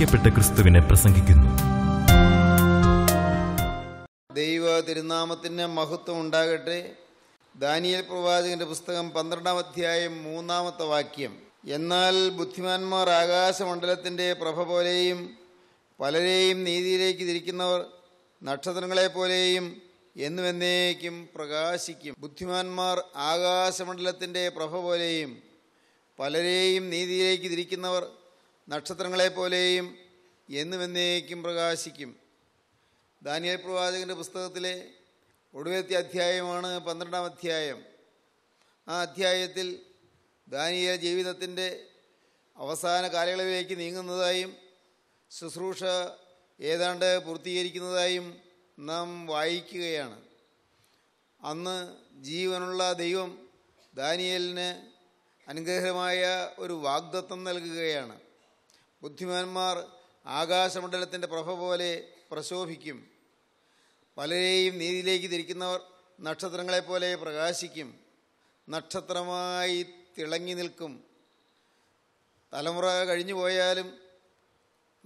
ക്രൂശിക്കപ്പെട്ട ക്രിസ്തുവിനെ പ്രസംഗിക്കുന്നു ദൈവ തിരുനാമത്തിന് മഹത്വം ഉണ്ടാകട്ടെ ദാനിയൽ പ്രവാചകന്റെ പുസ്തകം പന്ത്രണ്ടാം അധ്യായം മൂന്നാമത്തെ വാക്യം എന്നാൽ ബുദ്ധിമാന്മാർ ആകാശമണ്ഡലത്തിൻ്റെ പ്രഭ പോലെയും പലരെയും നീതിയിലേക്ക് തിരിക്കുന്നവർ നക്ഷത്രങ്ങളെ പോലെയും എന്നുവെന്നേക്കും പ്രകാശിക്കും ബുദ്ധിമാന്മാർ ആകാശമണ്ഡലത്തിൻ്റെ പ്രഭ പോലെയും പലരെയും നീതിയിലേക്ക് തിരിക്കുന്നവർ നക്ഷത്രങ്ങളെപ്പോലെയും എന്നുമെന്നേക്കും പ്രകാശിക്കും ദാനിയൽ പ്രവാചകൻ്റെ പുസ്തകത്തിലെ ഒടുവത്തെ അധ്യായമാണ് പന്ത്രണ്ടാം അധ്യായം ആ അധ്യായത്തിൽ ദാനിയ ജീവിതത്തിൻ്റെ അവസാന കാലയളവിലേക്ക് നീങ്ങുന്നതായും ശുശ്രൂഷ ഏതാണ്ട് പൂർത്തീകരിക്കുന്നതായും നാം വായിക്കുകയാണ് അന്ന് ജീവനുള്ള ദൈവം ദാനിയലിന് അനുഗ്രഹമായ ഒരു വാഗ്ദത്വം നൽകുകയാണ് ബുദ്ധിമാന്മാർ ആകാശമണ്ഡലത്തിൻ്റെ പ്രഭ പോലെ പ്രശോഭിക്കും പലരെയും നീതിയിലേക്ക് തിരിക്കുന്നവർ നക്ഷത്രങ്ങളെപ്പോലെ പ്രകാശിക്കും നക്ഷത്രമായി തിളങ്ങി നിൽക്കും തലമുറ കഴിഞ്ഞു പോയാലും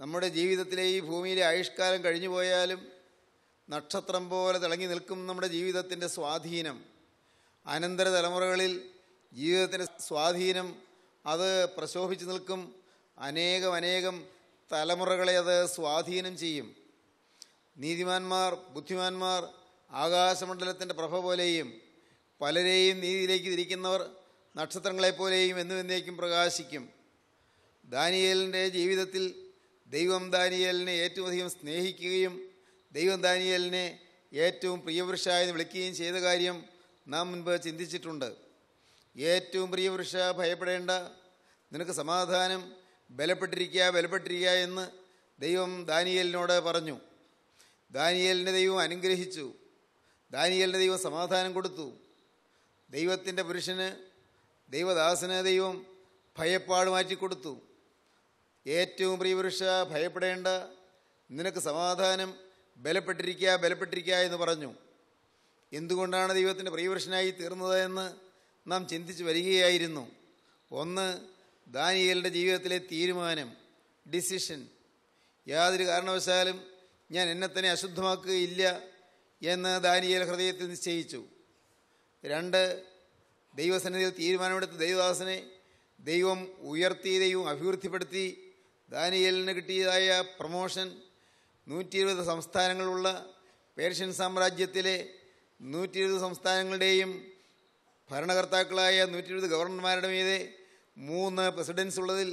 നമ്മുടെ ജീവിതത്തിലെ ഈ ഭൂമിയിലെ ആയുഷ്കാലം കഴിഞ്ഞു പോയാലും നക്ഷത്രം പോലെ തിളങ്ങി നിൽക്കും നമ്മുടെ ജീവിതത്തിൻ്റെ സ്വാധീനം അനന്തര തലമുറകളിൽ ജീവിതത്തിൻ്റെ സ്വാധീനം അത് പ്രശോഭിച്ചു നിൽക്കും അനേകം അനേകം തലമുറകളെ അത് സ്വാധീനം ചെയ്യും നീതിമാന്മാർ ബുദ്ധിമാന്മാർ ആകാശമണ്ഡലത്തിൻ്റെ പ്രഭ പോലെയും പലരെയും നീതിയിലേക്ക് തിരിക്കുന്നവർ നക്ഷത്രങ്ങളെപ്പോലെയും എന്നുവെന്നേക്കും പ്രകാശിക്കും ദാനിയേലിൻ്റെ ജീവിതത്തിൽ ദൈവം ദാനിയേലിനെ ഏറ്റവും അധികം സ്നേഹിക്കുകയും ദൈവം ദാനിയേലിനെ ഏറ്റവും പ്രിയപുരുഷായെന്ന് വിളിക്കുകയും ചെയ്ത കാര്യം നാം മുൻപ് ചിന്തിച്ചിട്ടുണ്ട് ഏറ്റവും പ്രിയപുരുഷ ഭയപ്പെടേണ്ട നിനക്ക് സമാധാനം ബലപ്പെട്ടിരിക്കുക ബലപ്പെട്ടിരിക്കുക എന്ന് ദൈവം ദാനിയലിനോട് പറഞ്ഞു ദാനിയലിൻ്റെ ദൈവം അനുഗ്രഹിച്ചു ദാനിയലിൻ്റെ ദൈവം സമാധാനം കൊടുത്തു ദൈവത്തിൻ്റെ പുരുഷന് ദൈവദാസന് ദൈവം ഭയപ്പാട് മാറ്റിക്കൊടുത്തു ഏറ്റവും പ്രിയപുരുഷ ഭയപ്പെടേണ്ട നിനക്ക് സമാധാനം ബലപ്പെട്ടിരിക്കുക ബലപ്പെട്ടിരിക്കുക എന്ന് പറഞ്ഞു എന്തുകൊണ്ടാണ് ദൈവത്തിൻ്റെ പ്രിയപുരുഷനായി തീർന്നത് എന്ന് നാം ചിന്തിച്ച് വരികയായിരുന്നു ഒന്ന് ദാനിയലിൻ്റെ ജീവിതത്തിലെ തീരുമാനം ഡിസിഷൻ യാതൊരു കാരണവശാലും ഞാൻ എന്നെ തന്നെ അശുദ്ധമാക്കുകയില്ല എന്ന് ദാനിയൽ ഹൃദയത്തിൽ നിശ്ചയിച്ചു രണ്ട് ദൈവസന്നിധിയിൽ തീരുമാനമെടുത്ത് ദൈവദാസനെ ദൈവം ഉയർത്തി ദൈവം അഭിവൃദ്ധിപ്പെടുത്തി ദാനിയലിന് കിട്ടിയതായ പ്രൊമോഷൻ നൂറ്റി ഇരുപത് സംസ്ഥാനങ്ങളുള്ള പേർഷ്യൻ സാമ്രാജ്യത്തിലെ നൂറ്റി ഇരുപത് സംസ്ഥാനങ്ങളുടെയും ഭരണകർത്താക്കളായ നൂറ്റി ഇരുപത് ഗവർണർമാരുടെ മീതെ മൂന്ന് പ്രസിഡൻസ് ഉള്ളതിൽ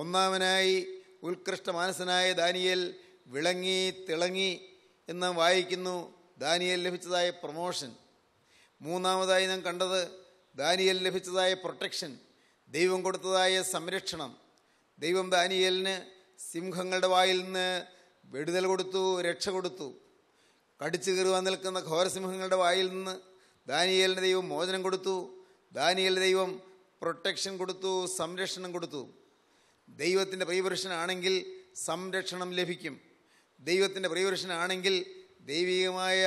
ഒന്നാമനായി ഉത്കൃഷ്ട മാനസനായ ദാനിയൽ വിളങ്ങി തിളങ്ങി എന്ന് വായിക്കുന്നു ദാനിയൽ ലഭിച്ചതായ പ്രൊമോഷൻ മൂന്നാമതായി നാം കണ്ടത് ദാനിയൽ ലഭിച്ചതായ പ്രൊട്ടക്ഷൻ ദൈവം കൊടുത്തതായ സംരക്ഷണം ദൈവം ദാനിയലിന് സിംഹങ്ങളുടെ വായിൽ നിന്ന് വിടുതൽ കൊടുത്തു രക്ഷ കൊടുത്തു കടിച്ചു കയറുവാൻ നിൽക്കുന്ന ഘോരസിംഹങ്ങളുടെ വായിൽ നിന്ന് ദാനിയലിൻ്റെ ദൈവം മോചനം കൊടുത്തു ദാനിയലിൻ്റെ ദൈവം പ്രൊട്ടക്ഷൻ കൊടുത്തു സംരക്ഷണം കൊടുത്തു ദൈവത്തിൻ്റെ പ്രിയപുരുഷനാണെങ്കിൽ സംരക്ഷണം ലഭിക്കും ദൈവത്തിൻ്റെ പ്രിയപുരുഷനാണെങ്കിൽ ദൈവികമായ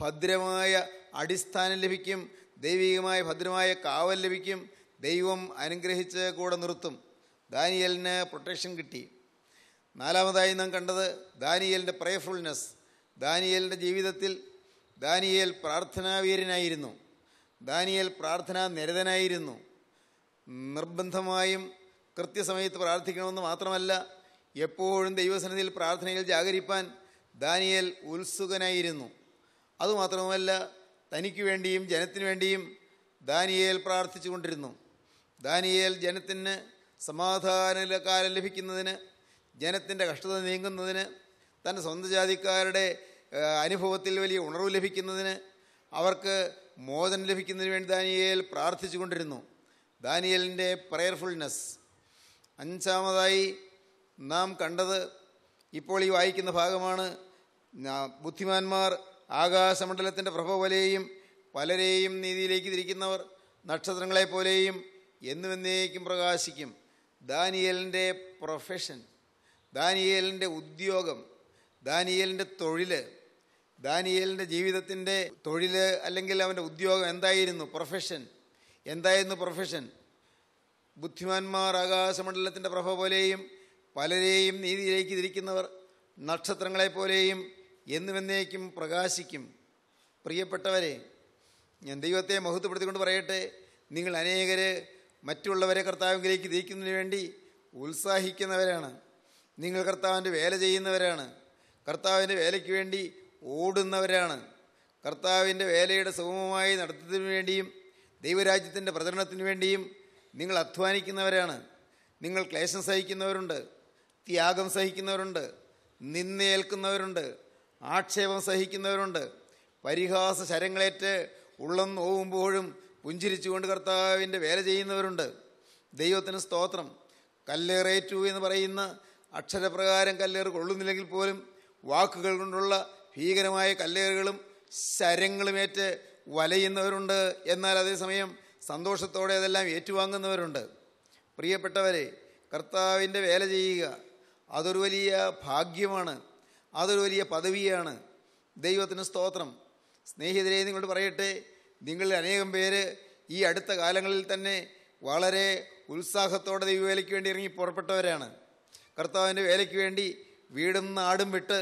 ഭദ്രമായ അടിസ്ഥാനം ലഭിക്കും ദൈവികമായ ഭദ്രമായ കാവൽ ലഭിക്കും ദൈവം അനുഗ്രഹിച്ച് കൂടെ നിർത്തും ദാനിയലിന് പ്രൊട്ടക്ഷൻ കിട്ടി നാലാമതായി നാം കണ്ടത് ദാനിയലിൻ്റെ പ്രേഫുൾനെസ് ദാനിയലിൻ്റെ ജീവിതത്തിൽ ദാനിയേൽ പ്രാർത്ഥനാവീരനായിരുന്നു ദാനിയേൽ പ്രാർത്ഥനാ നിരതനായിരുന്നു നിർബന്ധമായും കൃത്യസമയത്ത് പ്രാർത്ഥിക്കണമെന്ന് മാത്രമല്ല എപ്പോഴും ദൈവസന്നിധിയിൽ പ്രാർത്ഥനയിൽ ജാഗരിപ്പാൻ ദാനിയേൽ ഉത്സുകനായിരുന്നു അതുമാത്രവുമല്ല തനിക്ക് വേണ്ടിയും ജനത്തിനു വേണ്ടിയും ദാനിയേൽ പ്രാർത്ഥിച്ചുകൊണ്ടിരുന്നു ദാനിയേൽ ജനത്തിന് സമാധാനകാലം ലഭിക്കുന്നതിന് ജനത്തിൻ്റെ കഷ്ടത നീങ്ങുന്നതിന് തൻ്റെ സ്വന്തം ജാതിക്കാരുടെ അനുഭവത്തിൽ വലിയ ഉണർവ് ലഭിക്കുന്നതിന് അവർക്ക് മോചനം ലഭിക്കുന്നതിന് വേണ്ടി ദാനിയേൽ പ്രാർത്ഥിച്ചുകൊണ്ടിരുന്നു ദാനിയലിൻ്റെ പ്രയർഫുൾനെസ് അഞ്ചാമതായി നാം കണ്ടത് ഇപ്പോൾ ഈ വായിക്കുന്ന ഭാഗമാണ് ബുദ്ധിമാന്മാർ ആകാശമണ്ഡലത്തിൻ്റെ പ്രഭ പോലെയും പലരെയും നീതിയിലേക്ക് തിരിക്കുന്നവർ നക്ഷത്രങ്ങളെപ്പോലെയും എന്നുവെന്നേക്കും പ്രകാശിക്കും ദാനിയലിൻ്റെ പ്രൊഫഷൻ ദാനിയലിൻ്റെ ഉദ്യോഗം ദാനിയലിൻ്റെ തൊഴിൽ ദാനിയലിൻ്റെ ജീവിതത്തിൻ്റെ തൊഴിൽ അല്ലെങ്കിൽ അവൻ്റെ ഉദ്യോഗം എന്തായിരുന്നു പ്രൊഫഷൻ എന്തായിരുന്നു പ്രൊഫഷൻ ബുദ്ധിമാന്മാർ ആകാശമണ്ഡലത്തിൻ്റെ പ്രഭ പോലെയും പലരെയും നീതിയിലേക്ക് തിരിക്കുന്നവർ നക്ഷത്രങ്ങളെപ്പോലെയും എന്നുമെന്നേക്കും പ്രകാശിക്കും പ്രിയപ്പെട്ടവരെ ഞാൻ ദൈവത്തെ മഹത്വപ്പെടുത്തിക്കൊണ്ട് പറയട്ടെ നിങ്ങൾ അനേകര് മറ്റുള്ളവരെ കർത്താവിലേക്ക് തിരിക്കുന്നതിന് വേണ്ടി ഉത്സാഹിക്കുന്നവരാണ് നിങ്ങൾ കർത്താവിൻ്റെ വേല ചെയ്യുന്നവരാണ് കർത്താവിൻ്റെ വേലയ്ക്ക് വേണ്ടി ഓടുന്നവരാണ് കർത്താവിൻ്റെ വേലയുടെ സുഗമമായി നടത്തുന്നതിന് വേണ്ടിയും ദൈവരാജ്യത്തിൻ്റെ പ്രചരണത്തിന് വേണ്ടിയും നിങ്ങൾ അധ്വാനിക്കുന്നവരാണ് നിങ്ങൾ ക്ലേശം സഹിക്കുന്നവരുണ്ട് ത്യാഗം സഹിക്കുന്നവരുണ്ട് നിന്നേൽക്കുന്നവരുണ്ട് ആക്ഷേപം സഹിക്കുന്നവരുണ്ട് പരിഹാസ ശരങ്ങളേറ്റ് ഉള്ളം നോവുമ്പോഴും പുഞ്ചിരിച്ചുകൊണ്ട് കർത്താവിൻ്റെ വേല ചെയ്യുന്നവരുണ്ട് ദൈവത്തിന് സ്തോത്രം കല്ലേറേറ്റു എന്ന് പറയുന്ന അക്ഷരപ്രകാരം കല്ലേറ് കൊള്ളുന്നില്ലെങ്കിൽ പോലും വാക്കുകൾ കൊണ്ടുള്ള ഭീകരമായ കല്ലേറുകളും ശരങ്ങളുമേറ്റ് വലയുന്നവരുണ്ട് എന്നാൽ അതേസമയം സന്തോഷത്തോടെ അതെല്ലാം ഏറ്റുവാങ്ങുന്നവരുണ്ട് പ്രിയപ്പെട്ടവരെ കർത്താവിൻ്റെ വേല ചെയ്യുക അതൊരു വലിയ ഭാഗ്യമാണ് അതൊരു വലിയ പദവിയാണ് ദൈവത്തിന് സ്തോത്രം സ്നേഹിതരെ നിങ്ങളോട് പറയട്ടെ നിങ്ങളിൽ അനേകം പേര് ഈ അടുത്ത കാലങ്ങളിൽ തന്നെ വളരെ ഉത്സാഹത്തോടെ ദൈവവേലയ്ക്ക് വേണ്ടി ഇറങ്ങി പുറപ്പെട്ടവരാണ് കർത്താവിൻ്റെ വേലയ്ക്ക് വേണ്ടി വീടും നാടും വിട്ട്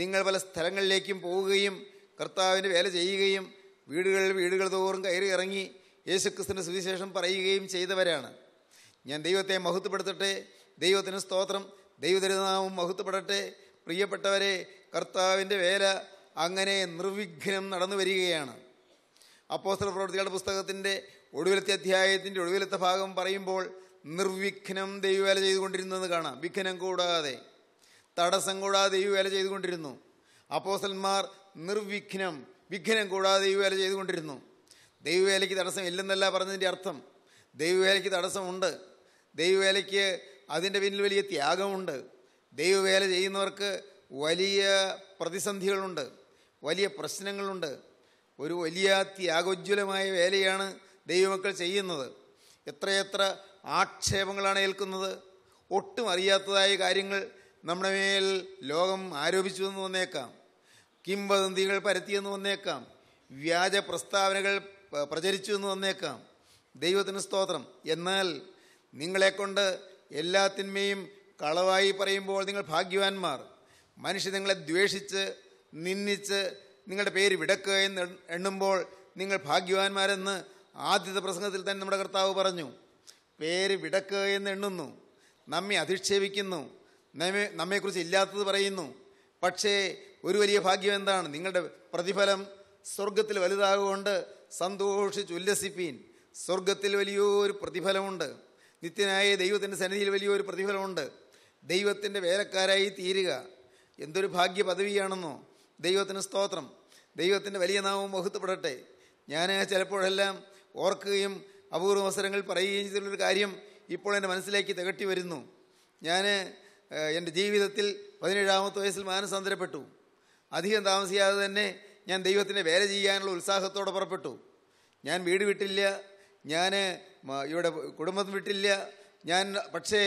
നിങ്ങൾ പല സ്ഥലങ്ങളിലേക്കും പോവുകയും കർത്താവിൻ്റെ വേല ചെയ്യുകയും വീടുകളിൽ വീടുകൾ തോറും കയറി ഇറങ്ങി യേശുക്രിസ്തുവിൻ്റെ സുവിശേഷം പറയുകയും ചെയ്തവരാണ് ഞാൻ ദൈവത്തെ മഹത്വപ്പെടുത്തട്ടെ ദൈവത്തിന് സ്തോത്രം ദൈവതിരുനാമം മഹത്വപ്പെടട്ടെ പ്രിയപ്പെട്ടവരെ കർത്താവിൻ്റെ വേല അങ്ങനെ നിർവിഘ്നം നടന്നു വരികയാണ് അപ്പോസ്തല പ്രവർത്തികളുടെ പുസ്തകത്തിൻ്റെ ഒടുവിലത്തെ അധ്യായത്തിൻ്റെ ഒടുവിലത്തെ ഭാഗം പറയുമ്പോൾ നിർവിഘ്നം ദൈവവേല ചെയ്തുകൊണ്ടിരുന്നത് കാണാം വിഘ്നം കൂടാതെ തടസ്സം കൂടാതെ ദൈവവേല ചെയ്തുകൊണ്ടിരുന്നു അപ്പോസന്മാർ നിർവിഘ്നം വിഘ്നം കൂടാതെ ദൈവവേല ചെയ്തുകൊണ്ടിരുന്നു ദൈവവേലയ്ക്ക് തടസ്സം ഇല്ലെന്നല്ല പറഞ്ഞതിൻ്റെ അർത്ഥം ദൈവവേലയ്ക്ക് തടസ്സമുണ്ട് ദൈവവേലയ്ക്ക് അതിൻ്റെ പിന്നിൽ വലിയ ത്യാഗമുണ്ട് ദൈവവേല ചെയ്യുന്നവർക്ക് വലിയ പ്രതിസന്ധികളുണ്ട് വലിയ പ്രശ്നങ്ങളുണ്ട് ഒരു വലിയ ത്യാഗോജ്വലമായ വേലയാണ് ദൈവമക്കൾ ചെയ്യുന്നത് എത്രയെത്ര ആക്ഷേപങ്ങളാണ് ഏൽക്കുന്നത് ഒട്ടും അറിയാത്തതായ കാര്യങ്ങൾ നമ്മുടെ മേൽ ലോകം ആരോപിച്ചു എന്ന് വന്നേക്കാം കിംവദന്തികൾ പരത്തിയെന്ന് വന്നേക്കാം വ്യാജ പ്രസ്താവനകൾ പ്രചരിച്ചു എന്ന് വന്നേക്കാം ദൈവത്തിന് സ്തോത്രം എന്നാൽ നിങ്ങളെക്കൊണ്ട് എല്ലാത്തിന്മേയും കളവായി പറയുമ്പോൾ നിങ്ങൾ ഭാഗ്യവാന്മാർ മനുഷ്യ നിങ്ങളെ ദ്വേഷിച്ച് നിന്നിച്ച് നിങ്ങളുടെ പേര് വിടക്കുക എന്ന് എണ്ണുമ്പോൾ നിങ്ങൾ ഭാഗ്യവാന്മാരെന്ന് ആദ്യത്തെ പ്രസംഗത്തിൽ തന്നെ നമ്മുടെ കർത്താവ് പറഞ്ഞു പേര് വിടക്കുക എന്ന് എണ്ണുന്നു നമ്മെ അധിക്ഷേപിക്കുന്നു നമ്മെ നമ്മെക്കുറിച്ച് ഇല്ലാത്തത് പറയുന്നു പക്ഷേ ഒരു വലിയ ഭാഗ്യം എന്താണ് നിങ്ങളുടെ പ്രതിഫലം സ്വർഗത്തിൽ വലുതാകൊണ്ട് സന്തോഷിച്ച് ഉല്ലസിപ്പീൻ സ്വർഗത്തിൽ വലിയൊരു പ്രതിഫലമുണ്ട് നിത്യനായ ദൈവത്തിൻ്റെ സന്നിധിയിൽ വലിയൊരു പ്രതിഫലമുണ്ട് ദൈവത്തിൻ്റെ വേലക്കാരായി തീരുക എന്തൊരു ഭാഗ്യ പദവിയാണെന്നോ ദൈവത്തിന് സ്തോത്രം ദൈവത്തിൻ്റെ വലിയ നാമം വഹുത്തപ്പെടട്ടെ ഞാൻ ചിലപ്പോഴെല്ലാം ഓർക്കുകയും അപൂർവ അവസരങ്ങൾ പറയുകയും ചെയ്തിട്ടുള്ളൊരു കാര്യം ഇപ്പോൾ എൻ്റെ മനസ്സിലേക്ക് തികട്ടി വരുന്നു ഞാൻ എൻ്റെ ജീവിതത്തിൽ പതിനേഴാമത്തെ വയസ്സിൽ മാനസാന്തരപ്പെട്ടു അധികം താമസിയാതെ തന്നെ ഞാൻ ദൈവത്തിൻ്റെ വേല ചെയ്യാനുള്ള ഉത്സാഹത്തോടെ പുറപ്പെട്ടു ഞാൻ വീട് വിട്ടില്ല ഞാൻ ഇവിടെ കുടുംബം വിട്ടില്ല ഞാൻ പക്ഷേ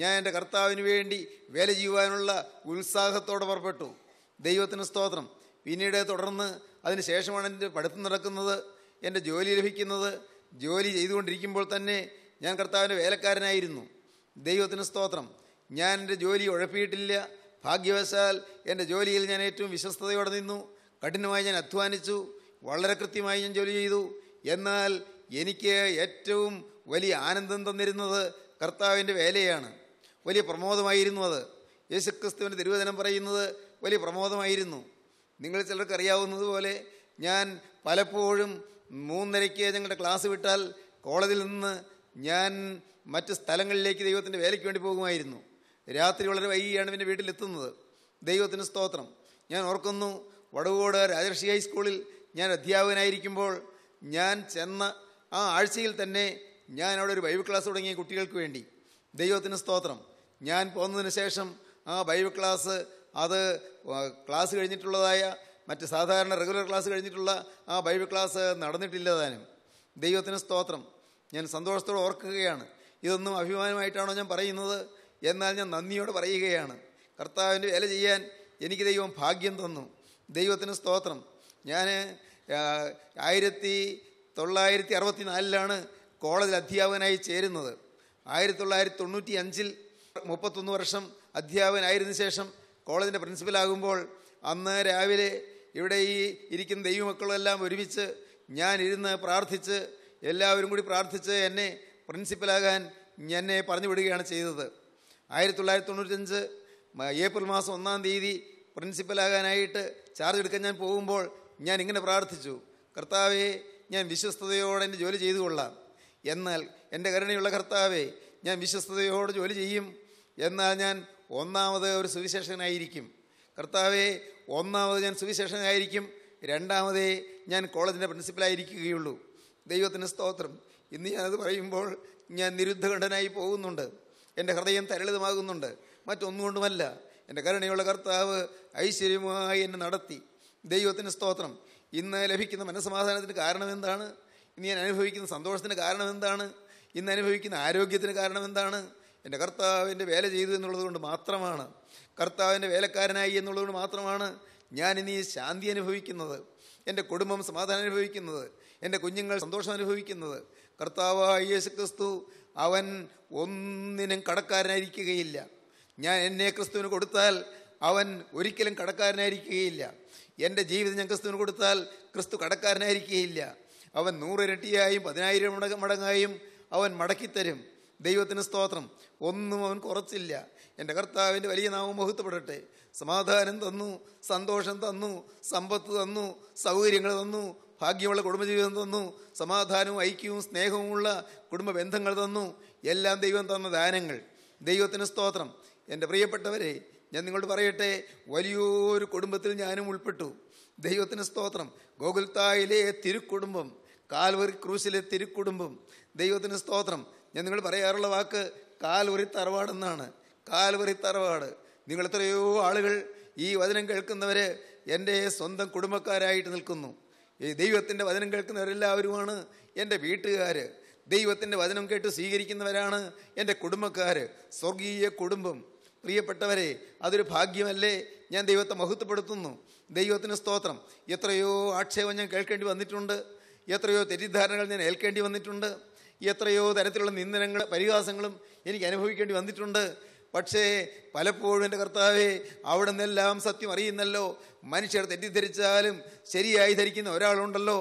ഞാൻ എൻ്റെ കർത്താവിന് വേണ്ടി വേല ചെയ്യുവാനുള്ള ഉത്സാഹത്തോടെ പുറപ്പെട്ടു ദൈവത്തിന് സ്തോത്രം പിന്നീട് തുടർന്ന് അതിന് ശേഷമാണ് എൻ്റെ പഠിത്തം നടക്കുന്നത് എൻ്റെ ജോലി ലഭിക്കുന്നത് ജോലി ചെയ്തുകൊണ്ടിരിക്കുമ്പോൾ തന്നെ ഞാൻ കർത്താവിൻ്റെ വേലക്കാരനായിരുന്നു ദൈവത്തിന് സ്തോത്രം ഞാൻ എൻ്റെ ജോലി ഉഴപ്പിയിട്ടില്ല ഭാഗ്യവശാൽ എൻ്റെ ജോലിയിൽ ഞാൻ ഏറ്റവും വിശ്വസ്തയോടെ നിന്നു കഠിനമായി ഞാൻ അധ്വാനിച്ചു വളരെ കൃത്യമായി ഞാൻ ജോലി ചെയ്തു എന്നാൽ എനിക്ക് ഏറ്റവും വലിയ ആനന്ദം തന്നിരുന്നത് കർത്താവിൻ്റെ വേലയാണ് വലിയ പ്രമോദമായിരുന്നു അത് യേശുക്രിസ്തുവിൻ്റെ തിരുവചനം പറയുന്നത് വലിയ പ്രമോദമായിരുന്നു നിങ്ങൾ ചിലർക്ക് അറിയാവുന്നതുപോലെ ഞാൻ പലപ്പോഴും മൂന്നരയ്ക്ക് ഞങ്ങളുടെ ക്ലാസ് വിട്ടാൽ കോളേജിൽ നിന്ന് ഞാൻ മറ്റ് സ്ഥലങ്ങളിലേക്ക് ദൈവത്തിൻ്റെ വേലയ്ക്ക് വേണ്ടി പോകുമായിരുന്നു രാത്രി വളരെ വൈകിയാണ് പിന്നെ വീട്ടിലെത്തുന്നത് ദൈവത്തിന് സ്തോത്രം ഞാൻ ഓർക്കുന്നു വടവുകോട് രാജർഷി ഹൈസ്കൂളിൽ ഞാൻ അധ്യാപകനായിരിക്കുമ്പോൾ ഞാൻ ചെന്ന ആ ആഴ്ചയിൽ തന്നെ ഞാൻ അവിടെ ഒരു ബൈബിൾ ക്ലാസ് തുടങ്ങിയ കുട്ടികൾക്ക് വേണ്ടി ദൈവത്തിന് സ്തോത്രം ഞാൻ പോകുന്നതിന് ശേഷം ആ ബൈബിൾ ക്ലാസ് അത് ക്ലാസ് കഴിഞ്ഞിട്ടുള്ളതായ മറ്റ് സാധാരണ റെഗുലർ ക്ലാസ് കഴിഞ്ഞിട്ടുള്ള ആ ബൈബിൾ ക്ലാസ് നടന്നിട്ടില്ലതാനും ദൈവത്തിന് സ്തോത്രം ഞാൻ സന്തോഷത്തോടെ ഓർക്കുകയാണ് ഇതൊന്നും അഭിമാനമായിട്ടാണോ ഞാൻ പറയുന്നത് എന്നാൽ ഞാൻ നന്ദിയോട് പറയുകയാണ് കർത്താവിൻ്റെ വില ചെയ്യാൻ എനിക്ക് ദൈവം ഭാഗ്യം തന്നു ദൈവത്തിന് സ്തോത്രം ഞാൻ ആയിരത്തി തൊള്ളായിരത്തി അറുപത്തി നാലിലാണ് കോളേജിൽ അധ്യാപകനായി ചേരുന്നത് ആയിരത്തി തൊള്ളായിരത്തി തൊണ്ണൂറ്റി അഞ്ചിൽ മുപ്പത്തൊന്ന് വർഷം അധ്യാപകനായിരുന്ന ശേഷം കോളേജിൻ്റെ പ്രിൻസിപ്പലാകുമ്പോൾ അന്ന് രാവിലെ ഇവിടെ ഈ ഇരിക്കുന്ന ദൈവമക്കളെല്ലാം ഒരുമിച്ച് ഞാൻ ഇരുന്ന് പ്രാർത്ഥിച്ച് എല്ലാവരും കൂടി പ്രാർത്ഥിച്ച് എന്നെ പ്രിൻസിപ്പലാകാൻ എന്നെ പറഞ്ഞു വിടുകയാണ് ചെയ്തത് ആയിരത്തി തൊള്ളായിരത്തി തൊണ്ണൂറ്റഞ്ച് ഏപ്രിൽ മാസം ഒന്നാം തീയതി പ്രിൻസിപ്പലാകാനായിട്ട് ചാർജ് എടുക്കാൻ ഞാൻ പോകുമ്പോൾ ഞാൻ ഇങ്ങനെ പ്രാർത്ഥിച്ചു കർത്താവെ ഞാൻ വിശ്വസ്തയോടെ എൻ്റെ ജോലി ചെയ്തു കൊള്ളാം എന്നാൽ എൻ്റെ കരുണയുള്ള കർത്താവെ ഞാൻ വിശ്വസ്തയോടെ ജോലി ചെയ്യും എന്നാൽ ഞാൻ ഒന്നാമത് ഒരു സുവിശേഷകനായിരിക്കും കർത്താവെ ഒന്നാമത് ഞാൻ സുവിശേഷകനായിരിക്കും രണ്ടാമതേ ഞാൻ കോളേജിൻ്റെ പ്രിൻസിപ്പലായിരിക്കുകയുള്ളൂ ദൈവത്തിൻ്റെ സ്തോത്രം ഇന്ന് ഞാനത് പറയുമ്പോൾ ഞാൻ നിരുദ്ധകണ്ഠനായി പോകുന്നുണ്ട് എൻ്റെ ഹൃദയം തരളിതമാകുന്നുണ്ട് മറ്റൊന്നുകൊണ്ടുമല്ല എൻ്റെ കരുണയുള്ള കർത്താവ് ഐശ്വര്യമായി എന്നെ നടത്തി ദൈവത്തിന് സ്തോത്രം ഇന്ന് ലഭിക്കുന്ന മനസ്സമാധാനത്തിന് കാരണം എന്താണ് ഇന്ന് ഞാൻ അനുഭവിക്കുന്ന സന്തോഷത്തിന് കാരണം എന്താണ് ഇന്ന് അനുഭവിക്കുന്ന ആരോഗ്യത്തിന് കാരണം എന്താണ് എൻ്റെ കർത്താവിൻ്റെ വേല ചെയ്തു എന്നുള്ളത് കൊണ്ട് മാത്രമാണ് കർത്താവിൻ്റെ വേലക്കാരനായി എന്നുള്ളത് കൊണ്ട് മാത്രമാണ് ഞാൻ ഇനി ശാന്തി അനുഭവിക്കുന്നത് എൻ്റെ കുടുംബം സമാധാനം അനുഭവിക്കുന്നത് എൻ്റെ കുഞ്ഞുങ്ങൾ സന്തോഷം അനുഭവിക്കുന്നത് കർത്താവ് യേശു ക്രിസ്തു അവൻ ഒന്നിനും കടക്കാരനായിരിക്കുകയില്ല ഞാൻ എന്നെ ക്രിസ്തുവിന് കൊടുത്താൽ അവൻ ഒരിക്കലും കടക്കാരനായിരിക്കുകയില്ല എൻ്റെ ജീവിതം ഞാൻ ക്രിസ്തുവിന് കൊടുത്താൽ ക്രിസ്തു കടക്കാരനായിരിക്കുകയില്ല അവൻ നൂറിരട്ടിയായും പതിനായിരം മടങ്ങ മടങ്ങായും അവൻ മടക്കിത്തരും ദൈവത്തിന് സ്തോത്രം ഒന്നും അവൻ കുറച്ചില്ല എൻ്റെ കർത്താവിൻ്റെ വലിയ നാമം ബഹുത്തപ്പെടട്ടെ സമാധാനം തന്നു സന്തോഷം തന്നു സമ്പത്ത് തന്നു സൗകര്യങ്ങൾ തന്നു ഭാഗ്യമുള്ള കുടുംബജീവിതം തന്നു സമാധാനവും ഐക്യവും സ്നേഹവുമുള്ള കുടുംബ ബന്ധങ്ങൾ തന്നു എല്ലാം ദൈവം തന്ന ദാനങ്ങൾ ദൈവത്തിന് സ്തോത്രം എൻ്റെ പ്രിയപ്പെട്ടവരെ ഞാൻ നിങ്ങളോട് പറയട്ടെ വലിയൊരു കുടുംബത്തിൽ ഞാനും ഉൾപ്പെട്ടു ദൈവത്തിന് സ്തോത്രം ഗോകുൽത്തായിലെ തിരുക്കുടുംബം കാൽവറി ക്രൂസിലെ തിരുക്കുടുംബം ദൈവത്തിന് സ്തോത്രം ഞാൻ നിങ്ങൾ പറയാറുള്ള വാക്ക് കാൽവറി തറവാടെന്നാണ് കാൽവറി തറവാട് നിങ്ങൾ എത്രയോ ആളുകൾ ഈ വചനം കേൾക്കുന്നവർ എൻ്റെ സ്വന്തം കുടുംബക്കാരായിട്ട് നിൽക്കുന്നു ഈ ദൈവത്തിൻ്റെ വചനം കേൾക്കുന്നവരെല്ലാവരുമാണ് എൻ്റെ വീട്ടുകാർ ദൈവത്തിൻ്റെ വചനം കേട്ട് സ്വീകരിക്കുന്നവരാണ് എൻ്റെ കുടുംബക്കാർ സ്വർഗീയ കുടുംബം പ്രിയപ്പെട്ടവരെ അതൊരു ഭാഗ്യമല്ലേ ഞാൻ ദൈവത്തെ മഹത്വപ്പെടുത്തുന്നു ദൈവത്തിന് സ്തോത്രം എത്രയോ ആക്ഷേപം ഞാൻ കേൾക്കേണ്ടി വന്നിട്ടുണ്ട് എത്രയോ തെറ്റിദ്ധാരണകൾ ഞാൻ ഏൽക്കേണ്ടി വന്നിട്ടുണ്ട് എത്രയോ തരത്തിലുള്ള നിന്ദനങ്ങൾ പരിഹാസങ്ങളും എനിക്ക് അനുഭവിക്കേണ്ടി വന്നിട്ടുണ്ട് പക്ഷേ പലപ്പോഴും എൻ്റെ കർത്താവെ അവിടെ നിന്നെല്ലാം സത്യം അറിയുന്നല്ലോ മനുഷ്യർ തെറ്റിദ്ധരിച്ചാലും ശരിയായി ധരിക്കുന്ന ഒരാളുണ്ടല്ലോ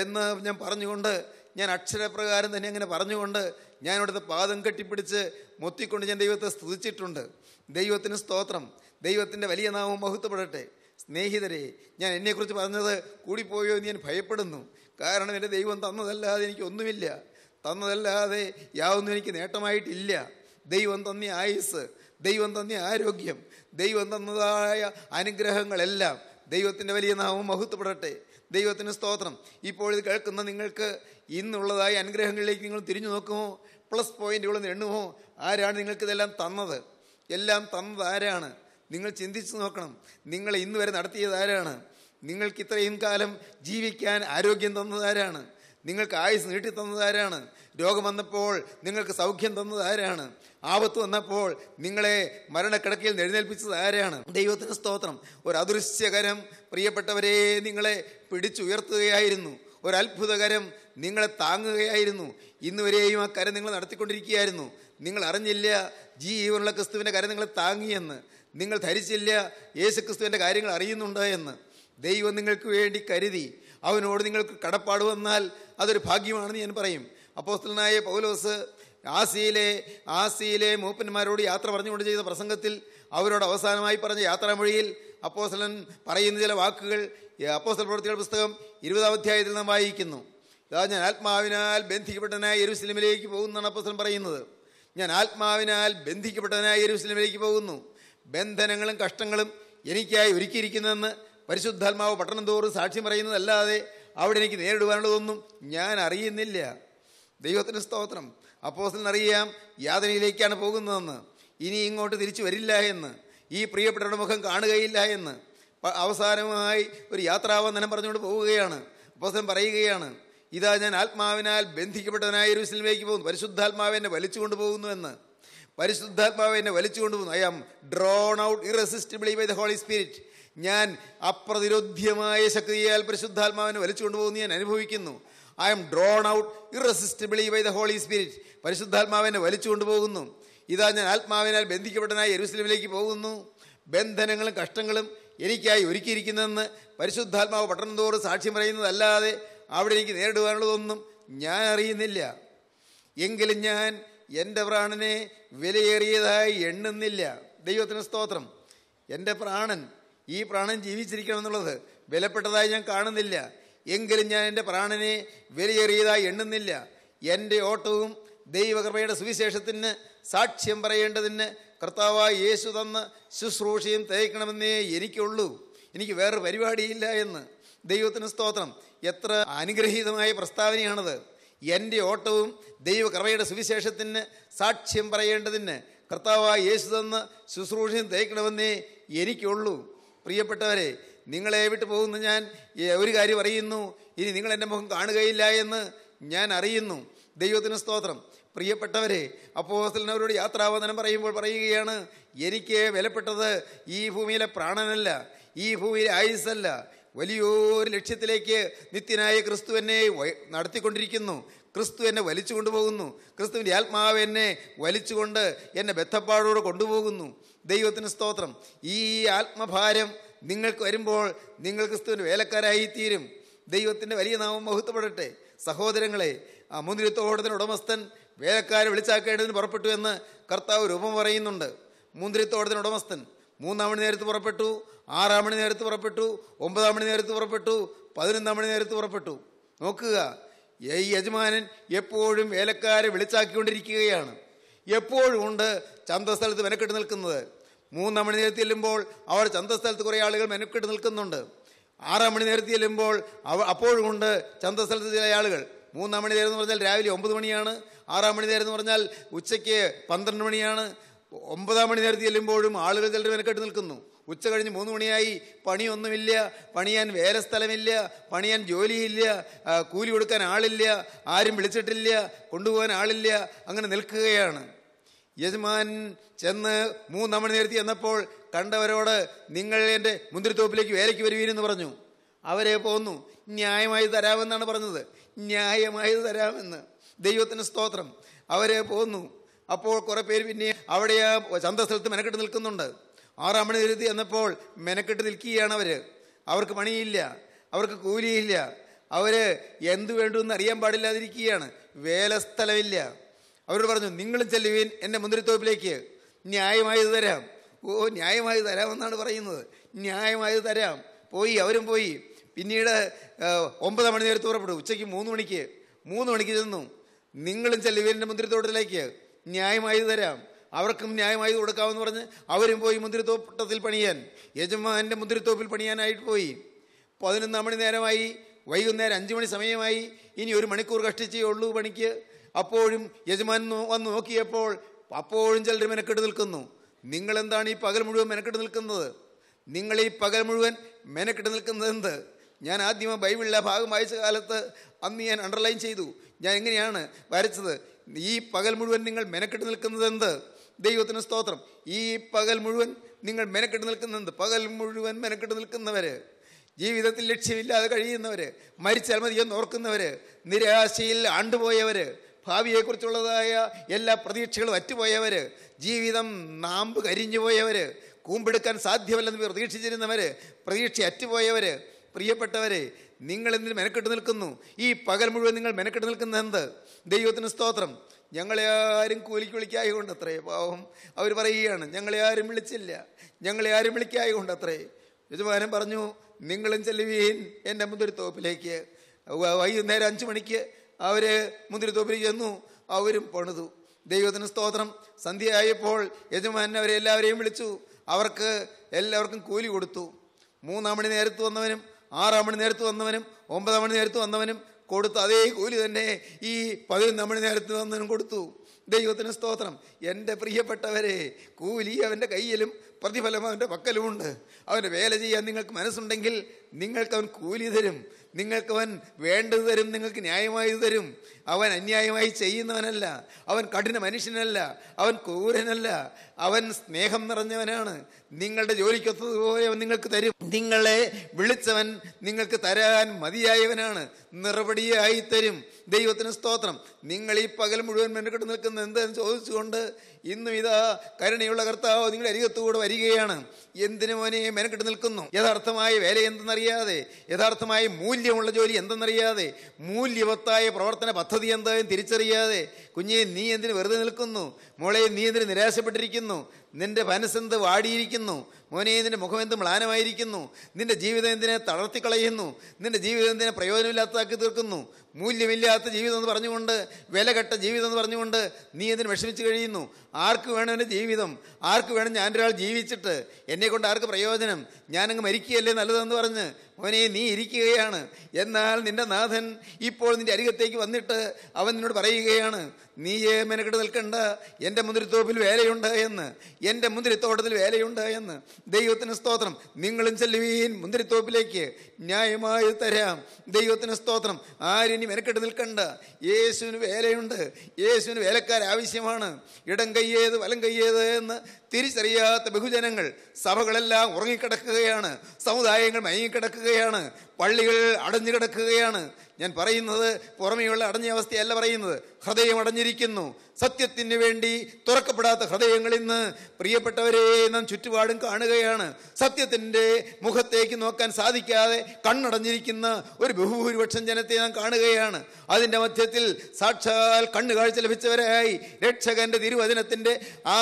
എന്ന് ഞാൻ പറഞ്ഞുകൊണ്ട് ഞാൻ അക്ഷരപ്രകാരം തന്നെ അങ്ങനെ പറഞ്ഞുകൊണ്ട് ഞാൻ ഇവിടുത്തെ പാദം കെട്ടിപ്പിടിച്ച് മുത്തിക്കൊണ്ട് ഞാൻ ദൈവത്തെ സ്തുതിച്ചിട്ടുണ്ട് ദൈവത്തിന് സ്തോത്രം ദൈവത്തിൻ്റെ വലിയ നാമം മഹത്വപ്പെടട്ടെ സ്നേഹിതരെ ഞാൻ എന്നെക്കുറിച്ച് പറഞ്ഞത് കൂടിപ്പോയോ എന്ന് ഞാൻ ഭയപ്പെടുന്നു കാരണം എൻ്റെ ദൈവം തന്നതല്ലാതെ എനിക്കൊന്നുമില്ല തന്നതല്ലാതെ യാതൊന്നും എനിക്ക് നേട്ടമായിട്ടില്ല ദൈവം തന്നിയ ആയുസ് ദൈവം തന്നിയ ആരോഗ്യം ദൈവം തന്നതായ അനുഗ്രഹങ്ങളെല്ലാം ദൈവത്തിൻ്റെ വലിയ നാമം മഹത്വപ്പെടട്ടെ ദൈവത്തിന് സ്തോത്രം ഇപ്പോൾ ഇത് കേൾക്കുന്ന നിങ്ങൾക്ക് ഇന്നുള്ളതായ അനുഗ്രഹങ്ങളിലേക്ക് നിങ്ങൾ തിരിഞ്ഞു നോക്കുമോ പ്ലസ് പോയിന്റുകളൊന്ന് എണ്ണുമോ ആരാണ് നിങ്ങൾക്കിതെല്ലാം തന്നത് എല്ലാം തന്നത് ആരാണ് നിങ്ങൾ ചിന്തിച്ചു നോക്കണം നിങ്ങൾ ഇന്ന് വരെ നടത്തിയത് ആരാണ് നിങ്ങൾക്ക് ഇത്രയും കാലം ജീവിക്കാൻ ആരോഗ്യം തന്നത് ആരാണ് നിങ്ങൾക്ക് ആയുസ് നീട്ടി ആരാണ് രോഗം വന്നപ്പോൾ നിങ്ങൾക്ക് സൗഖ്യം തന്നത് ആരാണ് ആപത്ത് വന്നപ്പോൾ നിങ്ങളെ മരണക്കിടക്കയിൽ എഴുന്നേൽപ്പിച്ചത് ആരാണ് ദൈവത്തിന് സ്തോത്രം ഒരു അദൃശ്യകരം പ്രിയപ്പെട്ടവരെ നിങ്ങളെ പിടിച്ചുയർത്തുകയായിരുന്നു ഒരു അത്ഭുതകരം നിങ്ങളെ താങ്ങുകയായിരുന്നു ഇന്ന് വരെയും ആ കരം നിങ്ങൾ നടത്തിക്കൊണ്ടിരിക്കുകയായിരുന്നു നിങ്ങൾ അറിഞ്ഞില്ല ജീവനുള്ള ക്രിസ്തുവിൻ്റെ കരം നിങ്ങളെ താങ്ങിയെന്ന് നിങ്ങൾ ധരിച്ചില്ല യേശു ക്രിസ്തുവിൻ്റെ കാര്യങ്ങൾ അറിയുന്നുണ്ടോ എന്ന് ദൈവം നിങ്ങൾക്ക് വേണ്ടി കരുതി അവനോട് നിങ്ങൾക്ക് കടപ്പാട് വന്നാൽ അതൊരു ഭാഗ്യമാണെന്ന് ഞാൻ പറയും അപ്പോസ്തലനായ പൗലോസ് ആസിയിലെ ആസിയിലെ മൂപ്പന്മാരോട് യാത്ര പറഞ്ഞുകൊണ്ട് ചെയ്ത പ്രസംഗത്തിൽ അവരോട് അവസാനമായി പറഞ്ഞ യാത്രാമൊഴിയിൽ അപ്പോസ്തലൻ പറയുന്ന ചില വാക്കുകൾ അപ്പോസ്തൽ പ്രവർത്തികൾ പുസ്തകം ഇരുപതാം അധ്യായത്തിൽ നാം വായിക്കുന്നു ഇതാ ഞാൻ ആത്മാവിനാൽ ബന്ധിക്കപ്പെട്ടനായ യെരുസലമിലേക്ക് പോകുന്നതാണ് അപ്പോസ്തലൻ പറയുന്നത് ഞാൻ ആത്മാവിനാൽ ബന്ധിക്കപ്പെട്ടനായ യെരുസലമിലേക്ക് പോകുന്നു ബന്ധനങ്ങളും കഷ്ടങ്ങളും എനിക്കായി ഒരുക്കിയിരിക്കുന്നതെന്ന് പരിശുദ്ധാത്മാവ് പട്ടണം തോറും സാക്ഷ്യം പറയുന്നതല്ലാതെ അവിടെ എനിക്ക് നേരിടുവാനുള്ളതൊന്നും ഞാൻ അറിയുന്നില്ല ദൈവത്തിൻ്റെ സ്തോത്രം അപ്പോസിനറിയാം യാതനയിലേക്കാണ് പോകുന്നതെന്ന് ഇനി ഇങ്ങോട്ട് തിരിച്ചു വരില്ല എന്ന് ഈ പ്രിയപ്പെട്ടവരുടെ മുഖം കാണുകയില്ല എന്ന് അവസാനമായി ഒരു യാത്രാവന്ദനം പറഞ്ഞുകൊണ്ട് പോവുകയാണ് അപ്പോസൻ പറയുകയാണ് ഇതാ ഞാൻ ആത്മാവിനാൽ ബന്ധിക്കപ്പെട്ടവനായ ഒരു സിനിമയിലേക്ക് പോകുന്നു പരിശുദ്ധാത്മാവിനെ വലിച്ചുകൊണ്ട് പോകുന്നു എന്ന് പരിശുദ്ധാത്മാവിനെ വലിച്ചുകൊണ്ട് പോകുന്നു I am drawn out irresistibly by the Holy Spirit ഞാൻ അപ്രതിരോധ്യമായ ശക്തിയാൽ പരിശുദ്ധാത്മാവിനെ കൊണ്ടുപോകുന്നു ഞാൻ അനുഭവിക്കുന്നു I'm drawn out irresistibly by the Holy Spirit പരിശുദ്ധാത്മാവിനെ കൊണ്ടുപോകുന്നു ഇതാ ഞാൻ ആത്മാവിനാൽ ബന്ധിക്കപ്പെട്ടനായി യെരുസലമിലേക്ക് പോകുന്നു ബന്ധനങ്ങളും കഷ്ടങ്ങളും എനിക്കായി ഒരുക്കിയിരിക്കുന്നതെന്ന് പരിശുദ്ധാത്മാവ് പട്ടണം തോറും സാക്ഷ്യം പറയുന്നതല്ലാതെ അവിടെ എനിക്ക് നേരിടുവാനുള്ളതൊന്നും ഞാൻ അറിയുന്നില്ല എങ്കിലും ഞാൻ എൻ്റെ പ്രാണനെ വിലയേറിയതായി എണ്ണുന്നില്ല ദൈവത്തിന് സ്തോത്രം എൻ്റെ പ്രാണൻ ഈ പ്രാണൻ ജീവിച്ചിരിക്കണം എന്നുള്ളത് വിലപ്പെട്ടതായി ഞാൻ കാണുന്നില്ല എങ്കിലും ഞാൻ എൻ്റെ പ്രാണനെ വിലയേറിയതായി എണ്ണുന്നില്ല എൻ്റെ ഓട്ടവും ദൈവകൃപയുടെ സുവിശേഷത്തിന് സാക്ഷ്യം പറയേണ്ടതിന് കർത്താവായി യേശു തന്ന ശുശ്രൂഷയും തേക്കണമെന്നേ എനിക്കുള്ളൂ എനിക്ക് വേറെ പരിപാടിയില്ല എന്ന് ദൈവത്തിന് സ്തോത്രം എത്ര അനുഗ്രഹീതമായ പ്രസ്താവനയാണത് എൻ്റെ ഓട്ടവും ദൈവകൃപയുടെ സുവിശേഷത്തിന് സാക്ഷ്യം പറയേണ്ടതിന് കർത്താവായി യേശു തന്ന ശുശ്രൂഷയും തേക്കണമെന്നേ എനിക്കുള്ളൂ പ്രിയപ്പെട്ടവരെ നിങ്ങളെ വിട്ടു പോകുന്നു ഞാൻ ഒരു കാര്യം അറിയുന്നു ഇനി നിങ്ങൾ എൻ്റെ മുഖം കാണുകയില്ല എന്ന് ഞാൻ അറിയുന്നു ദൈവത്തിന് സ്തോത്രം പ്രിയപ്പെട്ടവരെ അപ്പോസ്തലനവരോട് യാത്രാവതനം പറയുമ്പോൾ പറയുകയാണ് എനിക്ക് വിലപ്പെട്ടത് ഈ ഭൂമിയിലെ പ്രാണനല്ല ഈ ഭൂമിയിലെ ആയുസ്സല്ല വലിയൊരു ലക്ഷ്യത്തിലേക്ക് നിത്യനായ ക്രിസ്തു എന്നെ നടത്തിക്കൊണ്ടിരിക്കുന്നു ക്രിസ്തു എന്നെ വലിച്ചു കൊണ്ടുപോകുന്നു ക്രിസ്തുവിൻ്റെ ആത്മാവ് എന്നെ വലിച്ചുകൊണ്ട് എന്നെ ബദ്ധപ്പാടോടെ കൊണ്ടുപോകുന്നു ദൈവത്തിന് സ്തോത്രം ഈ ആത്മഭാരം നിങ്ങൾക്ക് വരുമ്പോൾ നിങ്ങൾ ക്രിസ്തുവിൻ്റെ വേലക്കാരായി തീരും ദൈവത്തിൻ്റെ വലിയ നാമം മഹത്വപ്പെടട്ടെ സഹോദരങ്ങളെ ആ മുന്തിരിത്തോടത്തിന് ഉടമസ്ഥൻ വേലക്കാരെ വിളിച്ചാക്കേണ്ടതിന് പുറപ്പെട്ടു എന്ന് കർത്താവ് രൂപം പറയുന്നുണ്ട് മുന്തിരിത്തോടത്തിന് ഉടമസ്ഥൻ മൂന്നാം മണി നേരത്ത് പുറപ്പെട്ടു ആറാം മണി നേരത്ത് പുറപ്പെട്ടു ഒമ്പതാം മണി നേരത്ത് പുറപ്പെട്ടു പതിനൊന്നാം മണി നേരത്ത് പുറപ്പെട്ടു നോക്കുക ഈ യജമാനൻ എപ്പോഴും വേലക്കാരെ വിളിച്ചാക്കിക്കൊണ്ടിരിക്കുകയാണ് എപ്പോഴും ഉണ്ട് ചന്തസ്ഥലത്ത് വിലക്കെട്ട് നിൽക്കുന്നത് മൂന്ന് മണി നേരത്തി ചെല്ലുമ്പോൾ അവർ ചന്തസ്ഥലത്ത് കുറേ ആളുകൾ മെനുക്കിട്ട് നിൽക്കുന്നുണ്ട് ആറാം മണി നേരത്തി ചെല്ലുമ്പോൾ അവ അപ്പോഴും ഉണ്ട് ചന്തസ്ഥലത്ത് ചില ആളുകൾ മൂന്നാം മണി നേരം എന്ന് പറഞ്ഞാൽ രാവിലെ ഒമ്പത് മണിയാണ് ആറാം മണി നേരം എന്ന് പറഞ്ഞാൽ ഉച്ചയ്ക്ക് പന്ത്രണ്ട് മണിയാണ് ഒമ്പതാം മണി നേരത്തി ചെല്ലുമ്പോഴും ആളുകൾ ചിലർ മെനക്കെട്ട് നിൽക്കുന്നു ഉച്ച കഴിഞ്ഞ് മൂന്ന് മണിയായി പണിയൊന്നുമില്ല പണിയാൻ വേല സ്ഥലമില്ല പണിയാൻ ജോലിയില്ല കൂലി കൊടുക്കാൻ ആളില്ല ആരും വിളിച്ചിട്ടില്ല കൊണ്ടുപോകാൻ ആളില്ല അങ്ങനെ നിൽക്കുകയാണ് യജമാൻ ചെന്ന് മൂന്നമണി നേരത്തി എന്നപ്പോൾ കണ്ടവരോട് നിങ്ങൾ എൻ്റെ മുന്തിരിത്തോപ്പിലേക്ക് വേലയ്ക്ക് വരുവീനെന്ന് പറഞ്ഞു അവരെ പോന്നു ന്യായമായി തരാമെന്നാണ് പറഞ്ഞത് ന്യായമായി തരാമെന്ന് ദൈവത്തിന് സ്തോത്രം അവരെ പോന്നു അപ്പോൾ കുറേ പേര് പിന്നെ അവിടെ ആ ചന്തസ്ഥലത്ത് മെനക്കെട്ട് നിൽക്കുന്നുണ്ട് ആറാം മണി നേരത്തി എന്നപ്പോൾ മെനക്കെട്ട് നിൽക്കുകയാണ് അവർ അവർക്ക് പണിയില്ല അവർക്ക് കൂലിയില്ല അവർ എന്തു വേണ്ടുമെന്ന് അറിയാൻ പാടില്ലാതിരിക്കുകയാണ് വേലസ്ഥലമില്ല അവരോട് പറഞ്ഞു നിങ്ങളും ചെല്ലുവീൻ എൻ്റെ മുന്തിരിത്തോപ്പിലേക്ക് ന്യായമായത് തരാം ഓ ന്യായമായത് തരാമെന്നാണ് പറയുന്നത് ന്യായമായത് തരാം പോയി അവരും പോയി പിന്നീട് ഒമ്പത് മണി നേരത്ത് പുറപ്പെടും ഉച്ചയ്ക്ക് മൂന്ന് മണിക്ക് മൂന്ന് മണിക്ക് ചെന്നു നിങ്ങളും ചെല്ലുവീരൻ്റെ മുന്തിരിത്തോട്ടത്തിലേക്ക് ന്യായമായത് തരാം അവർക്കും ന്യായമായത് കൊടുക്കാമെന്ന് പറഞ്ഞ് അവരും പോയി മുന്തിരിത്തോട്ടത്തിൽ പണിയാൻ യജമാൻ്റെ മുന്തിരിത്തോപ്പിൽ പണിയാനായിട്ട് പോയി പതിനൊന്നാം മണി നേരമായി വൈകുന്നേരം അഞ്ച് മണി സമയമായി ഇനി ഒരു മണിക്കൂർ കഷ്ടിച്ചേ ഉള്ളൂ പണിക്ക് അപ്പോഴും യജമാൻ വന്ന് നോക്കിയപ്പോൾ അപ്പോഴും ചിലർ മെനക്കെട്ട് നിൽക്കുന്നു നിങ്ങളെന്താണ് ഈ പകൽ മുഴുവൻ മെനക്കെട്ട് നിൽക്കുന്നത് നിങ്ങൾ ഈ പകൽ മുഴുവൻ മെനക്കെട്ട് നിൽക്കുന്നത് എന്ത് ഞാൻ ആദ്യമേ ബൈബിളിലെ ഭാഗം വായിച്ച കാലത്ത് അന്ന് ഞാൻ അണ്ടർലൈൻ ചെയ്തു ഞാൻ എങ്ങനെയാണ് വരച്ചത് ഈ പകൽ മുഴുവൻ നിങ്ങൾ മെനക്കെട്ട് നിൽക്കുന്നത് എന്ത് ദൈവത്തിന് സ്തോത്രം ഈ പകൽ മുഴുവൻ നിങ്ങൾ മെനക്കെട്ട് നിൽക്കുന്നുണ്ട് പകൽ മുഴുവൻ മെനക്കെട്ട് നിൽക്കുന്നവർ ജീവിതത്തിൽ ലക്ഷ്യമില്ലാതെ കഴിയുന്നവർ മരിച്ചാൽ മതിയെന്ന് ഓർക്കുന്നവർ നിരാശയിൽ ആണ്ടുപോയവർ ഭാവിയെക്കുറിച്ചുള്ളതായ എല്ലാ പ്രതീക്ഷകളും അറ്റുപോയവർ ജീവിതം നാമ്പ് കരിഞ്ഞു പോയവർ കൂമ്പെടുക്കാൻ സാധ്യമല്ലെന്ന് പ്രതീക്ഷിച്ചിരുന്നവർ പ്രതീക്ഷ അറ്റുപോയവർ പ്രിയപ്പെട്ടവരെ നിങ്ങളെന്തിനും മെനക്കെട്ട് നിൽക്കുന്നു ഈ പകൽ മുഴുവൻ നിങ്ങൾ മെനക്കെട്ട് നിൽക്കുന്നത് എന്ത് ദൈവത്തിന് സ്തോത്രം ഞങ്ങളെ ആരും കൂലിക്ക് വിളിക്കായ കൊണ്ട് അത്രേ പാവം അവർ പറയുകയാണ് ഞങ്ങളെ ആരും വിളിച്ചില്ല ഞങ്ങളെ ആരും വിളിക്കായ കൊണ്ട് അത്രേ യജമാനം പറഞ്ഞു നിങ്ങളും ചെല്ലുവീൻ എൻ്റെ മുതൊരു തോപ്പിലേക്ക് വൈകുന്നേരം അഞ്ച് മണിക്ക് അവർ മുന്തിരിത്തോപ്പിൽ ചെന്നു അവരും പണിതു ദൈവത്തിന് സ്തോത്രം സന്ധ്യയായപ്പോൾ യജമാനൻ അവരെ എല്ലാവരെയും വിളിച്ചു അവർക്ക് എല്ലാവർക്കും കൂലി കൊടുത്തു മൂന്നാം മണി നേരത്ത് വന്നവനും ആറാം മണി നേരത്ത് വന്നവനും ഒമ്പതാം മണി നേരത്ത് വന്നവനും കൊടുത്തു അതേ കൂലി തന്നെ ഈ പതിനൊന്നാം മണി നേരത്ത് വന്നവനും കൊടുത്തു ദൈവത്തിന് സ്തോത്രം എൻ്റെ പ്രിയപ്പെട്ടവരെ കൂലി അവൻ്റെ കയ്യിലും പ്രതിഫലം അവൻ്റെ പക്കലുമുണ്ട് അവൻ്റെ വേല ചെയ്യാൻ നിങ്ങൾക്ക് മനസ്സുണ്ടെങ്കിൽ നിങ്ങൾക്ക് അവൻ കൂലി തരും നിങ്ങൾക്കവൻ വേണ്ടത് തരും നിങ്ങൾക്ക് ന്യായമായത് തരും അവൻ അന്യായമായി ചെയ്യുന്നവനല്ല അവൻ കഠിന മനുഷ്യനല്ല അവൻ ക്രൂരനല്ല അവൻ സ്നേഹം നിറഞ്ഞവനാണ് നിങ്ങളുടെ ജോലിക്കൊത്തതുപോലെ അവൻ നിങ്ങൾക്ക് തരും നിങ്ങളെ വിളിച്ചവൻ നിങ്ങൾക്ക് തരാൻ മതിയായവനാണ് നിറപടിയായി തരും ദൈവത്തിന് സ്തോത്രം നിങ്ങൾ ഈ പകൽ മുഴുവൻ മെനക്കെട്ട് നിൽക്കുന്നത് എന്തെന്ന് ചോദിച്ചുകൊണ്ട് ഇന്നും ഇതാ കരുണയുള്ള കർത്താവ് നിങ്ങളുടെ അരികത്തുകൂടെ വരികയാണ് എന്തിനു മോനെ മെനക്കെട്ട് നിൽക്കുന്നു യഥാർത്ഥമായ വില എന്തെന്നറിയാതെ യഥാർത്ഥമായ മൂല്യമുള്ള ജോലി എന്തെന്നറിയാതെ മൂല്യവത്തായ പ്രവർത്തന പദ്ധതി എന്തായും തിരിച്ചറിയാതെ കുഞ്ഞെ നീ എന്തിന് വെറുതെ നിൽക്കുന്നു മോളെ നീ എന്തിന് നിരാശപ്പെട്ടിരിക്കുന്നു നിന്റെ മനസ്സെന്ത് വാടിയിരിക്കുന്നു മോനെ നിന്റെ മുഖം എന്ത് മ്ലാനമായിരിക്കുന്നു നിന്റെ ജീവിതം എന്തിനെ തളർത്തിക്കളയുന്നു നിന്റെ ജീവിതം എന്തിനെ പ്രയോജനമില്ലാത്തതാക്കി തീർക്കുന്നു മൂല്യമില്ലാത്ത ജീവിതം എന്ന് പറഞ്ഞുകൊണ്ട് വിലകെട്ട ജീവിതം എന്ന് പറഞ്ഞുകൊണ്ട് നീ എന്തിനു വിഷമിച്ച് കഴിയുന്നു ആർക്ക് വേണം എൻ്റെ ജീവിതം ആർക്ക് വേണം ഞാനൊരാൾ ജീവിച്ചിട്ട് എന്നെക്കൊണ്ട് ആർക്ക് പ്രയോജനം ഞാനങ്ങ് മരിക്കുകയല്ലേ നല്ലതെന്ന് പറഞ്ഞ് മോനെ നീ ഇരിക്കുകയാണ് എന്നാൽ നിന്റെ നാഥൻ ഇപ്പോൾ നിന്റെ അരികത്തേക്ക് വന്നിട്ട് അവൻ നിന്നോട് പറയുകയാണ് നീയേ മെനക്കെട്ട് നിൽക്കണ്ട എൻ്റെ മുന്തിരിത്തോപ്പിൽ വേലയുണ്ട് എന്ന് എൻ്റെ മുന്തിരിത്തോട്ടത്തിൽ വേലയുണ്ട് എന്ന് ദൈവത്തിന് സ്തോത്രം നിങ്ങളും ചെല്ലുവീൻ മുന്തിരിത്തോപ്പിലേക്ക് ന്യായമായി തരാം ദൈവത്തിന് സ്തോത്രം ആരിനി മെനക്കെട്ട് നിൽക്കണ്ട യേശുവിന് വേലയുണ്ട് യേശുവിന് വേലക്കാരാവശ്യമാണ് ആവശ്യമാണ് ഇടം കയ്യേത് വലം കയ്യേത് എന്ന് തിരിച്ചറിയാത്ത ബഹുജനങ്ങൾ സഭകളെല്ലാം ഉറങ്ങിക്കിടക്കുകയാണ് സമുദായങ്ങൾ മയങ്ങിക്കിടക്കുകയാണ് പള്ളികൾ അടഞ്ഞു കിടക്കുകയാണ് ഞാൻ പറയുന്നത് പുറമെയുള്ള അടഞ്ഞ അവസ്ഥയല്ല പറയുന്നത് ഹൃദയം അടഞ്ഞിരിക്കുന്നു സത്യത്തിന് വേണ്ടി തുറക്കപ്പെടാത്ത ഹൃദയങ്ങൾ ഇന്ന് പ്രിയപ്പെട്ടവരെ നാം ചുറ്റുപാടും കാണുകയാണ് സത്യത്തിൻ്റെ മുഖത്തേക്ക് നോക്കാൻ സാധിക്കാതെ കണ്ണടഞ്ഞിരിക്കുന്ന ഒരു ബഹുഭൂരിപക്ഷം ജനത്തെ നാം കാണുകയാണ് അതിൻ്റെ മധ്യത്തിൽ സാക്ഷാൽ കണ്ണുകാഴ്ച ലഭിച്ചവരായി രക്ഷകന്റെ തിരുവചനത്തിൻ്റെ ആ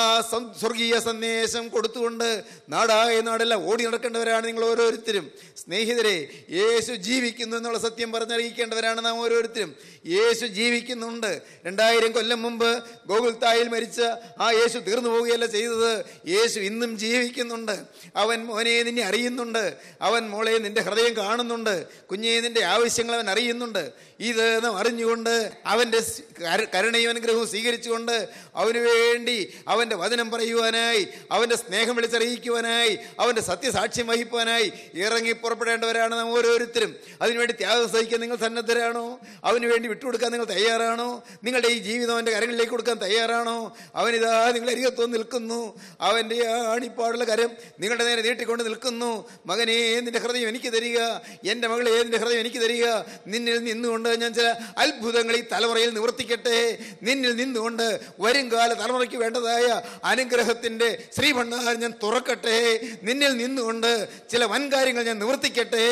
സ്വർഗീയ സന്ദേശം കൊടുത്തുകൊണ്ട് നാടായ നാടെല്ലാം ഓടി നടക്കേണ്ടവരാണ് നിങ്ങൾ ഓരോരുത്തരും സ്നേഹിതരെ യേശു ജീവിക്കുന്നു എന്നുള്ള സത്യം പറഞ്ഞറിയിക്കേണ്ടവരാണ് നാം ഓരോരുത്തരും യേശു ജീവിക്കുന്നുണ്ട് രണ്ടായിരം കൊല്ലം മുമ്പ് ഗോകുൽത്തായിൽ മരിച്ച ആ യേശു തീർന്നു പോവുകയല്ല ചെയ്തത് യേശു ഇന്നും ജീവിക്കുന്നുണ്ട് അവൻ മോനെ നിന്നെ അറിയുന്നുണ്ട് അവൻ മോളെ നിന്റെ ഹൃദയം കാണുന്നുണ്ട് കുഞ്ഞേ നിന്റെ ആവശ്യങ്ങൾ അവൻ അറിയുന്നുണ്ട് ഇത് അറിഞ്ഞുകൊണ്ട് അവൻ്റെ കരുണയും അനുഗ്രഹവും സ്വീകരിച്ചുകൊണ്ട് അവന് വേണ്ടി അവൻ്റെ വചനം പറയുവാനായി അവൻ്റെ സ്നേഹം വിളിച്ചറിയിക്കുവാനായി അവൻ്റെ സത്യസാക്ഷ്യം വഹിക്കുവാനായി ഇറങ്ങി പുറപ്പെടേണ്ടവരാണ് നാം ഓരോരുത്തരും അതിനുവേണ്ടി ത്യാഗം സഹിക്കാൻ നിങ്ങൾ സന്നദ്ധരാണോ അവന് വേണ്ടി വിട്ടുകൊടുക്കാൻ നിങ്ങൾ തയ്യാറാണോ നിങ്ങളുടെ ഈ ജീവിതം അവൻ്റെ കരങ്ങളിലേക്ക് കൊടുക്കാൻ തയ്യാറാണോ അവനിതാ നിങ്ങളെ അരികത്തോ നിൽക്കുന്നു അവൻ്റെ ആണിപ്പാടുള്ള കരം നിങ്ങളുടെ നേരെ നീട്ടിക്കൊണ്ട് നിൽക്കുന്നു മകനേ നിന്റെ ഹൃദയം എനിക്ക് തരിക എൻ്റെ മകളെ നിന്റെ ഹൃദയം എനിക്ക് തരിക നിന്നിൽ നിന്നുകൊണ്ട് കൊണ്ട് ഞാൻ ചില അത്ഭുതങ്ങൾ ഈ തലമുറയിൽ നിവർത്തിക്കട്ടെ നിന്നിൽ നിന്നുകൊണ്ട് വരും കാല തലമുറയ്ക്ക് വേണ്ടതായ അനുഗ്രഹത്തിൻ്റെ ശ്രീഭണ്ഡാരം ഞാൻ തുറക്കട്ടെ നിന്നിൽ നിന്നുകൊണ്ട് ചില വൻകാര്യങ്ങൾ ഞാൻ നിവർത്തിക്കട്ടെ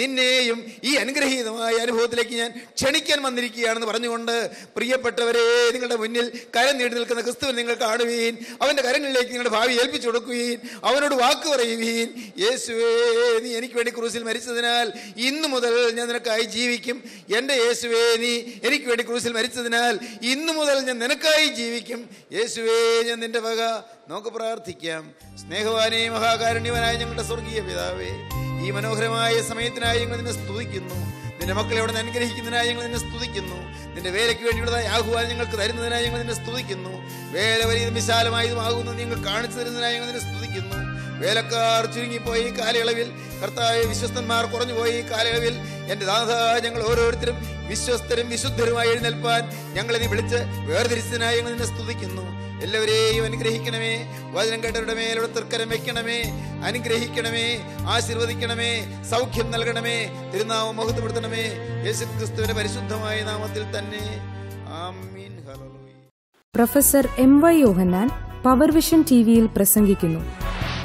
നിന്നെയും ഈ അനുഗ്രഹീതമായ അനുഭവത്തിലേക്ക് ഞാൻ ക്ഷണിക്കാൻ വന്നിരിക്കുകയാണെന്ന് പറഞ്ഞുകൊണ്ട് പ്രിയപ്പെട്ടവരെ നിങ്ങളുടെ മുന്നിൽ കരം നീട്ടി നിൽക്കുന്ന ക്രിസ്തുവിനെ നിങ്ങൾ കാണുവീൻ അവൻ്റെ കരങ്ങളിലേക്ക് നിങ്ങളുടെ ഭാവി ഏൽപ്പിച്ചു കൊടുക്കുകയും അവനോട് വാക്ക് പറയുവീൻ യേശുവേ നീ എനിക്ക് വേണ്ടി ക്രൂസിൽ മരിച്ചതിനാൽ ഇന്നു മുതൽ ഞാൻ നിനക്കായി ജീവിക്കും എൻ്റെ എൻ്റെ യേശുവേ നീ എനിക്ക് വേണ്ടി ക്രൂസിൽ മരിച്ചതിനാൽ ഇന്നു മുതൽ ഞാൻ നിനക്കായി ജീവിക്കും യേശുവേ ഞാൻ നിന്റെ വക നമുക്ക് പ്രാർത്ഥിക്കാം സ്നേഹവാനേ മഹാകാരുണ്യവനായ ഞങ്ങളുടെ സ്വർഗീയ പിതാവേ ഈ മനോഹരമായ സമയത്തിനായി ഞങ്ങൾ നിന്നെ സ്തുതിക്കുന്നു നിന്റെ മക്കളെ അവിടെ നിന്ന് അനുഗ്രഹിക്കുന്നതിനായി ഞങ്ങൾ നിന്നെ സ്തുതിക്കുന്നു നിന്റെ വേലയ്ക്ക് വേണ്ടിയുള്ളതായി ആഹ്വാനം ഞങ്ങൾക്ക് തരുന്നതിനായി ഞങ്ങൾ നിന്നെ സ്തുതിക്കുന്നു വേല വലിയ വിശാലമായതും ആകുന്നത് നിങ്ങൾ കാണിച്ചു തരുന്നതിനായി ഞങ്ങൾ നിന്നെ സ്തുതിക്കുന്നു വേലക്കാർ ചുരുങ്ങിപ്പോയി കാലയളവിൽ കർത്താവ് വിശ്വസ്തന്മാർ കുറഞ്ഞുപോയി കാലയളവിൽ എന്റെ ദാസ ഞങ്ങൾ ഓരോരുത്തരും വിശ്വസ്തരും വിശുദ്ധരുമായി എഴുന്നേൽപ്പാൻ ഞങ്ങളെ നീ വിളിച്ച് വേർതിരിച്ചതിനായി ഞങ്ങൾ നിന്നെ സ്തുതിക്കുന്നു എല്ലാവരെയും അനുഗ്രഹിക്കണമേ വചനം കേട്ടവരുടെ മേൽ തൃക്കരം വെക്കണമേ അനുഗ്രഹിക്കണമേ ആശീർവദിക്കണമേ സൗഖ്യം നൽകണമേ തിരുനാമം മഹത്വപ്പെടുത്തണമേ യേശു ക്രിസ്തുവിന്റെ പരിശുദ്ധമായ നാമത്തിൽ തന്നെ professor M Y Yohannan vision T വിയിൽ പ്രസംഗിക്കുന്നു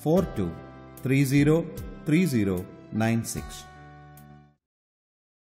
42303096.